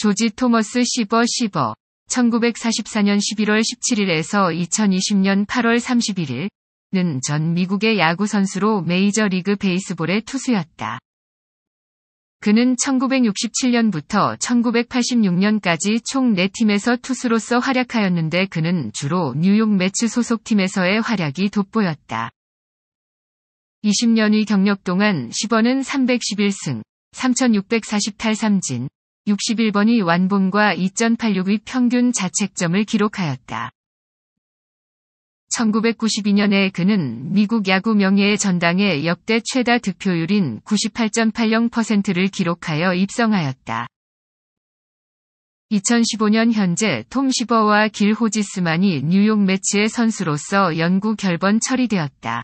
조지 토머스 시버 시버 1944년 11월 17일에서 2020년 8월 31일 는 전 미국의 야구 선수로 메이저 리그 베이스볼의 투수였다. 그는 1967년부터 1986년까지 총 4팀에서 투수로서 활약하였는데 그는 주로 뉴욕 매츠 소속팀에서의 활약이 돋보였다. 20년의 경력 동안 10번은 311승, 3640탈삼진, 61번이 완봉과 2.86의 평균 자책점을 기록하였다. 1992년에 그는 미국 야구 명예의 전당의 역대 최다 득표율인 98.80%를 기록하여 입성하였다. 2015년 현재 톰 시버와 길 호지스만이 뉴욕 매치의 선수로서 연구 결번 처리되었다.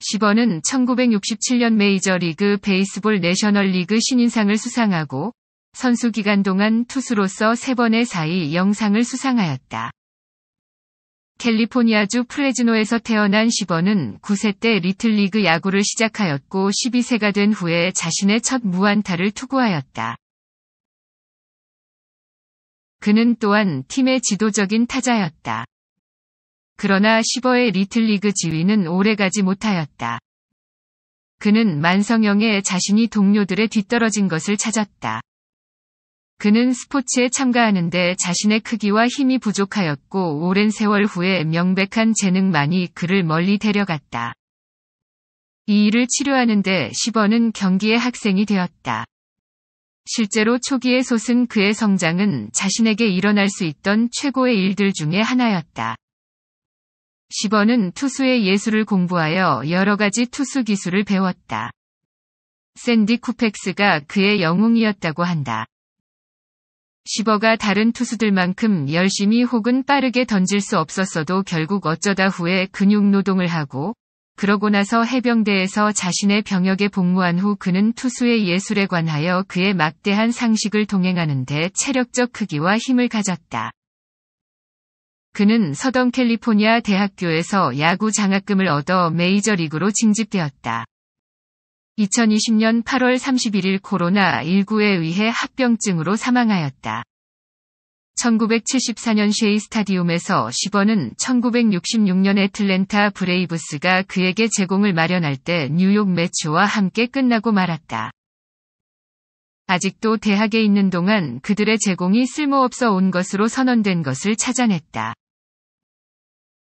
시버는 1967년 메이저리그 베이스볼 내셔널리그 신인상을 수상하고 선수 기간 동안 투수로서 3번의 4위 영상을 수상하였다. 캘리포니아주 프레즈노에서 태어난 10번은 9세 때 리틀리그 야구를 시작하였고 12세가 된 후에 자신의 첫 무안타를 투구하였다. 그는 또한 팀의 지도적인 타자였다. 그러나 10어의 리틀리그 지위는 오래가지 못하였다. 그는 만성형에 자신이 동료들의 뒤떨어진 것을 찾았다. 그는 스포츠에 참가하는데 자신의 크기와 힘이 부족하였고 오랜 세월 후에 명백한 재능만이 그를 멀리 데려갔다. 이 일을 치료하는데 시버는 경기의 학생이 되었다. 실제로 초기의 솟은 그의 성장은 자신에게 일어날 수 있던 최고의 일들 중의 하나였다. 시버는 투수의 예술을 공부하여 여러 가지 투수 기술을 배웠다. 샌디 쿠펙스가 그의 영웅이었다고 한다. 시버가 다른 투수들만큼 열심히 혹은 빠르게 던질 수 없었어도 결국 어쩌다 후에 근육 노동을 하고 그러고 나서 해병대에서 자신의 병역에 복무한 후 그는 투수의 예술에 관하여 그의 막대한 상식을 동행하는데 체력적 크기와 힘을 가졌다. 그는 서던 캘리포니아 대학교에서 야구 장학금을 얻어 메이저리그로 징집되었다. 2020년 8월 31일 코로나19에 의해 합병증으로 사망하였다. 1974년 쉐이 스타디움에서 10원은 1966년 애틀랜타 브레이브스가 그에게 제공을 마련할 때 뉴욕 매츠와 함께 끝나고 말았다. 아직도 대학에 있는 동안 그들의 제공이 쓸모없어 온 것으로 선언된 것을 찾아냈다.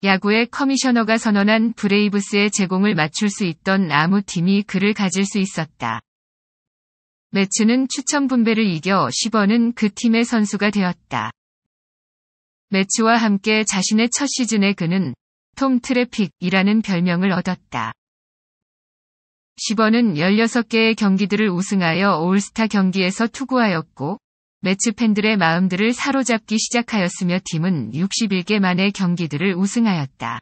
야구의 커미셔너가 선언한 브레이브스의 제공을 맞출 수 있던 아무 팀이 그를 가질 수 있었다. 매츠는 추천 분배를 이겨 10원은 그 팀의 선수가 되었다. 매츠와 함께 자신의 첫 시즌에 그는 톰 트래픽이라는 별명을 얻었다. 10원은 16개의 경기들을 우승하여 올스타 경기에서 투구하였고 매치 팬들의 마음들을 사로잡기 시작하였으며 팀은 61개 만의 경기들을 우승하였다.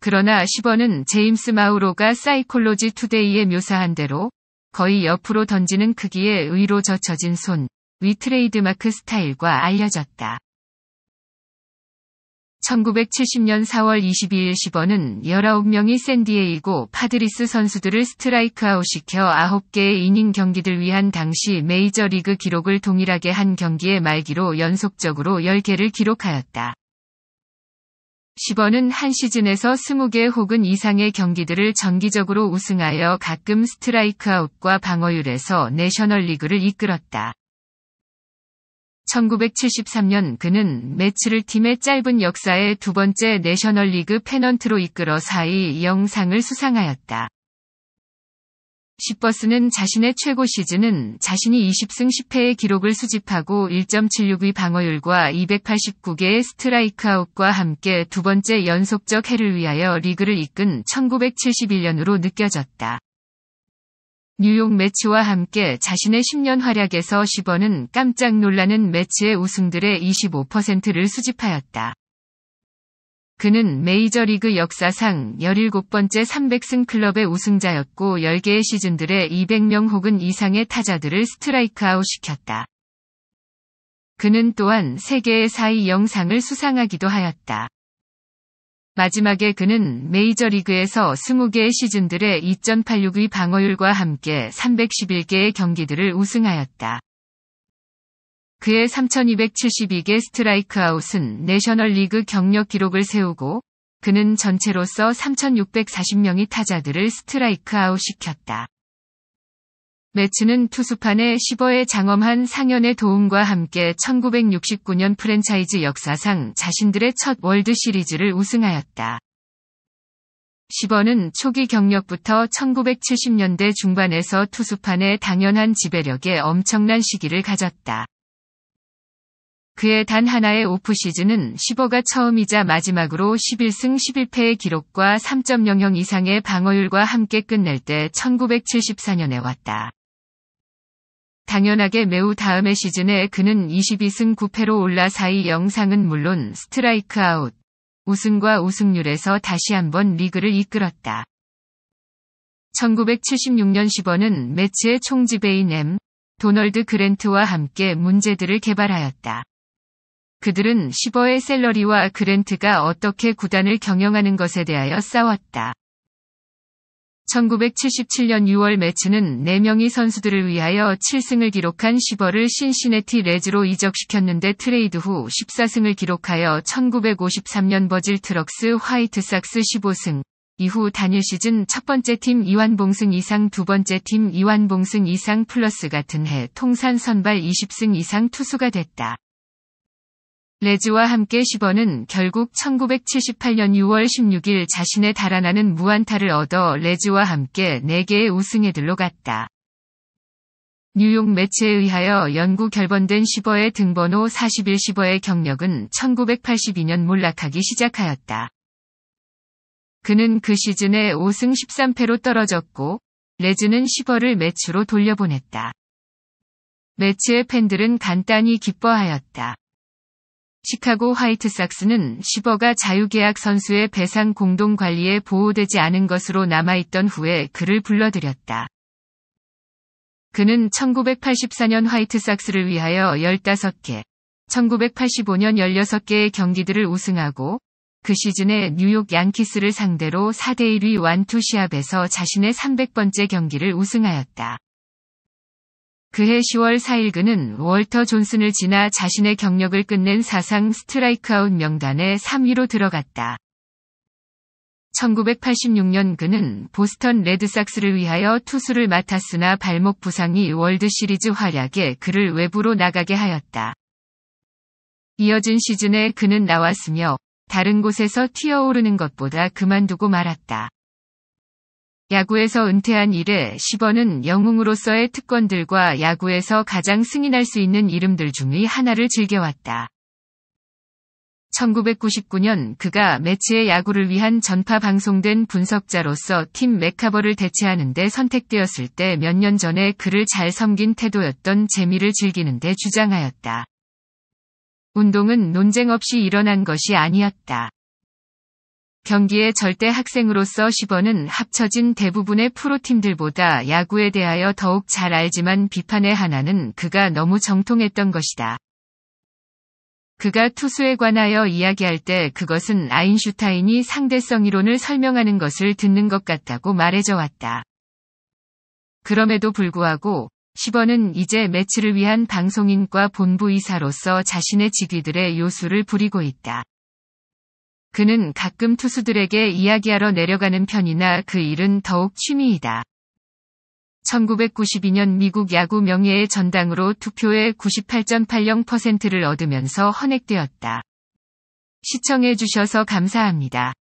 그러나 10번은 제임스 마우로가 사이콜로지 투데이에 묘사한 대로 거의 옆으로 던지는 크기의 의로 젖혀진 손, 위 트레이드마크 스타일과 알려졌다. 1970년 4월 22일 시버는 19명이 샌디에이고 파드리스 선수들을 스트라이크아웃 시켜 9개의 이닝 경기들 위한 당시 메이저리그 기록을 동일하게 한 경기의 말기로 연속적으로 10개를 기록하였다. 시버는 한 시즌에서 20개 혹은 이상의 경기들을 정기적으로 우승하여 가끔 스트라이크아웃과 방어율에서 내셔널리그를 이끌었다. 1973년 그는 매치를 팀의 짧은 역사의 두 번째 내셔널리그 패넌트로 이끌어 4위 영상을 수상하였다. 시버스는 자신의 최고 시즌은 자신이 20승 10패의 기록을 수집하고 1 7 6위 방어율과 289개의 스트라이크아웃과 함께 두 번째 연속적 해를 위하여 리그를 이끈 1971년으로 느껴졌다. 뉴욕 매치와 함께 자신의 10년 활약에서 1 0원은 깜짝 놀라는 매치의 우승들의 25%를 수집하였다. 그는 메이저리그 역사상 17번째 300승 클럽의 우승자였고 10개의 시즌들의 200명 혹은 이상의 타자들을 스트라이크아웃 시켰다. 그는 또한 세계의 4위 영상을 수상하기도 하였다. 마지막에 그는 메이저리그에서 20개의 시즌들의 2.86의 방어율과 함께 311개의 경기들을 우승하였다. 그의 3272개 스트라이크 아웃은 내셔널 리그 경력 기록을 세우고 그는 전체로서 3640명의 타자들을 스트라이크 아웃시켰다. 매츠는 투수판에 시버의 장엄한 상연의 도움과 함께 1969년 프랜차이즈 역사상 자신들의 첫 월드 시리즈를 우승하였다. 1 0버는 초기 경력부터 1970년대 중반에서 투수판의 당연한 지배력에 엄청난 시기를 가졌다. 그의 단 하나의 오프 시즌은 1 0어가 처음이자 마지막으로 11승 11패의 기록과 3.00 이상의 방어율과 함께 끝낼 때 1974년에 왔다. 당연하게 매우 다음의 시즌에 그는 22승 9패로 올라 4위 영상은 물론 스트라이크아웃, 우승과 우승률에서 다시 한번 리그를 이끌었다. 1976년 1 0원은 매치의 총지배인 M. 도널드 그랜트와 함께 문제들을 개발하였다. 그들은 10어의 셀러리와 그랜트가 어떻게 구단을 경영하는 것에 대하여 싸웠다. 1977년 6월 매치는 4명의 선수들을 위하여 7승을 기록한 시버를 신시내티 레즈로 이적시켰는데 트레이드 후 14승을 기록하여 1953년 버질 트럭스 화이트삭스 15승, 이후 단일 시즌 첫 번째 팀 이완봉승 이상 두 번째 팀 이완봉승 이상 플러스 같은 해 통산 선발 20승 이상 투수가 됐다. 레즈와 함께 시버는 결국 1978년 6월 16일 자신의 달아나는 무안타를 얻어 레즈와 함께 4개의 우승에들러 갔다. 뉴욕 매체에 의하여 연구 결번된 시버의 등번호 41 시버의 경력은 1982년 몰락하기 시작하였다. 그는 그 시즌에 5승 13패로 떨어졌고, 레즈는 시버를 매치로 돌려보냈다. 매치의 팬들은 간단히 기뻐하였다. 시카고 화이트삭스는 1 0억가 자유계약 선수의 배상 공동 관리에 보호되지 않은 것으로 남아있던 후에 그를 불러들였다. 그는 1984년 화이트삭스를 위하여 15개, 1985년 16개의 경기들을 우승하고 그 시즌에 뉴욕 양키스를 상대로 4대1위 완투 시합에서 자신의 300번째 경기를 우승하였다. 그해 10월 4일 그는 월터 존슨을 지나 자신의 경력을 끝낸 사상 스트라이크아웃 명단에 3위로 들어갔다. 1986년 그는 보스턴 레드삭스를 위하여 투수를 맡았으나 발목 부상이 월드시리즈 활약에 그를 외부로 나가게 하였다. 이어진 시즌에 그는 나왔으며 다른 곳에서 튀어오르는 것보다 그만두고 말았다. 야구에서 은퇴한 이래 10번은 영웅으로서의 특권들과 야구에서 가장 승인할 수 있는 이름들 중의 하나를 즐겨왔다. 1999년 그가 매치의 야구를 위한 전파 방송된 분석자로서 팀 메카버를 대체하는데 선택되었을 때 몇 년 전에 그를 잘 섬긴 태도였던 재미를 즐기는데 주장하였다. 운동은 논쟁 없이 일어난 것이 아니었다. 경기의 절대 학생으로서 시버는 합쳐진 대부분의 프로팀들보다 야구에 대하여 더욱 잘 알지만 비판의 하나는 그가 너무 정통했던 것이다. 그가 투수에 관하여 이야기할 때 그것은 아인슈타인이 상대성 이론을 설명하는 것을 듣는 것 같다고 말해져 왔다. 그럼에도 불구하고 시버는 이제 매치를 위한 방송인과 본부이사로서 자신의 직위들의 요수를 부리고 있다. 그는 가끔 투수들에게 이야기하러 내려가는 편이나 그 일은 더욱 취미이다. 1992년 미국 야구 명예의 전당으로 투표의 98.80%를 얻으면서 헌액되었다. 시청해주셔서 감사합니다.